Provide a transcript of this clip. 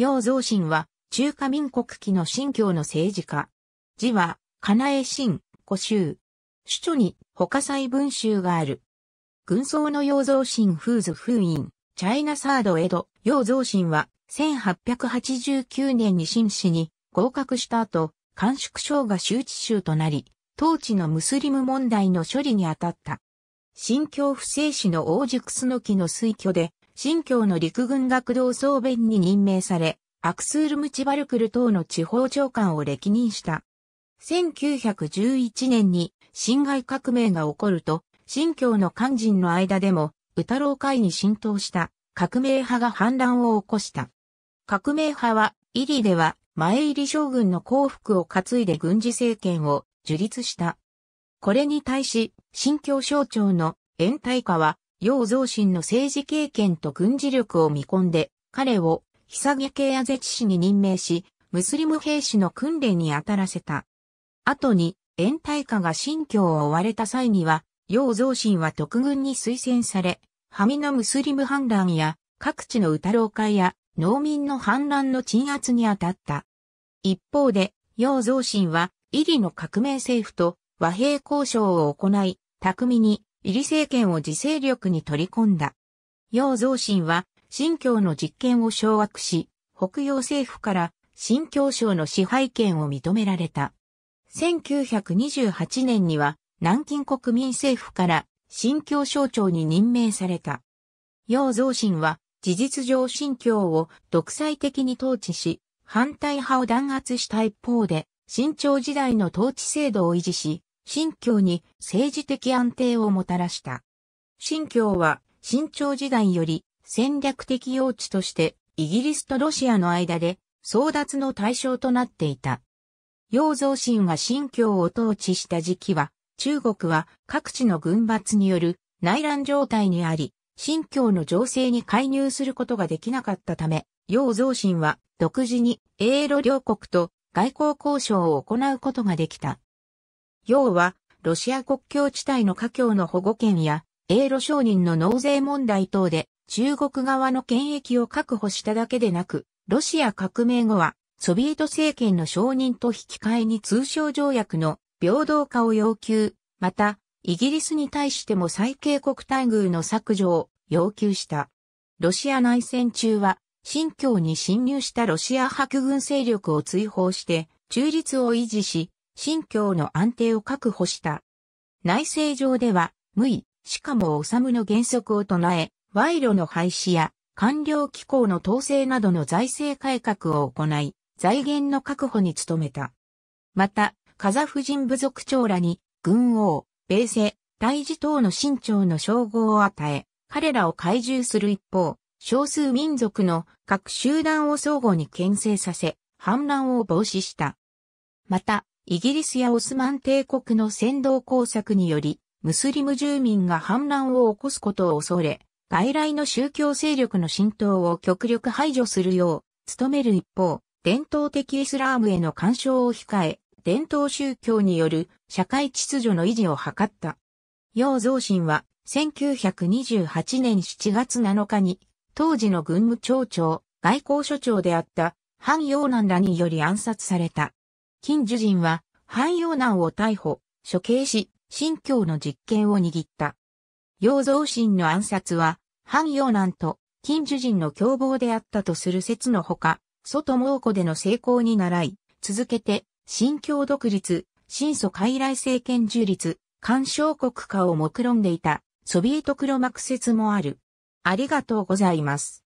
楊造信は、中華民国期の新教の政治家。字は、かなえ新、古州。首著に、他細文集がある。軍曹の楊蔵信風図封印、チャイナサード江戸、楊造信は、1889年に新市に合格した後、甘粛省が周知州となり、当地のムスリム問題の処理に当たった。新教不正史の王熟スノキの推挙で、新疆の陸軍学童総弁に任命され、アクスールムチバルクル等の地方長官を歴任した。1911年に辛亥革命が起こると、新疆の肝心の間でも、宇太郎会に浸透した革命派が反乱を起こした。革命派は、イリでは前入り将軍の幸福を担いで軍事政権を樹立した。これに対し、新疆省庁の延滞化は楊蔵神の政治経験と軍事力を見込んで、彼を、久毛系アゼチ氏に任命し、ムスリム兵士の訓練に当たらせた。後に、延滞下が新疆を追われた際には、楊蔵神は特軍に推薦され、ハミのムスリム反乱や、各地の歌老会や、農民の反乱の鎮圧に当たった。一方で、楊蔵神は、イリの革命政府と和平交渉を行い、巧みにイリ政権を自制力に取り込んだ。楊造神は、新教の実権を掌握し、北洋政府から新教省の支配権を認められた。1928年には、南京国民政府から新教省庁に任命された。楊造神は、事実上新教を独裁的に統治し、反対派を弾圧した一方で、新朝時代の統治制度を維持し、新教に政治的安定をもたらした。新教は新朝時代より戦略的用地としてイギリスとロシアの間で争奪の対象となっていた。楊蔵神が新教を統治した時期は、中国は各地の軍閥による内乱状態にあり、新教の情勢に介入することができなかったため、楊蔵神は独自に英露両国と外交交渉を行うことができた。要は、ロシア国境地帯の華僑の保護権や、英露商人の納税問題等で、中国側の権益を確保しただけでなく、ロシア革命後は、ソビエト政権の承認と引き換えに通商条約の平等化を要求、また、イギリスに対しても最恵国待遇の削除を要求した。ロシア内戦中は、新疆に侵入したロシア白軍勢力を追放して、中立を維持し、信教の安定を確保した。内政上では、無為、しかも治の原則を唱え、賄賂の廃止や官僚機構の統制などの財政改革を行い、財源の確保に努めた。また、カザフ人部族長らに、軍王、米政、大事等の新朝の称号を与え、彼らを懐柔する一方、少数民族の各集団を相互に牽制させ、反乱を防止した。また、イギリスやオスマン帝国の先導工作により、ムスリム住民が反乱を起こすことを恐れ、外来の宗教勢力の浸透を極力排除するよう、努める一方、伝統的イスラームへの干渉を控え、伝統宗教による社会秩序の維持を図った。楊造神は、1928年7月7日に、当時の軍務庁長、外交所長であった、ハン・ヨーナンらにより暗殺された。金樹人は、汎用難を逮捕、処刑し、信教の実権を握った。洋蔵神の暗殺は、汎用難と金樹人の共謀であったとする説のほか、外蒙古での成功に倣い、続けて、新教独立、新祖傀儡政権樹立、干渉国化を目論んでいた、ソビエト黒幕説もある。ありがとうございます。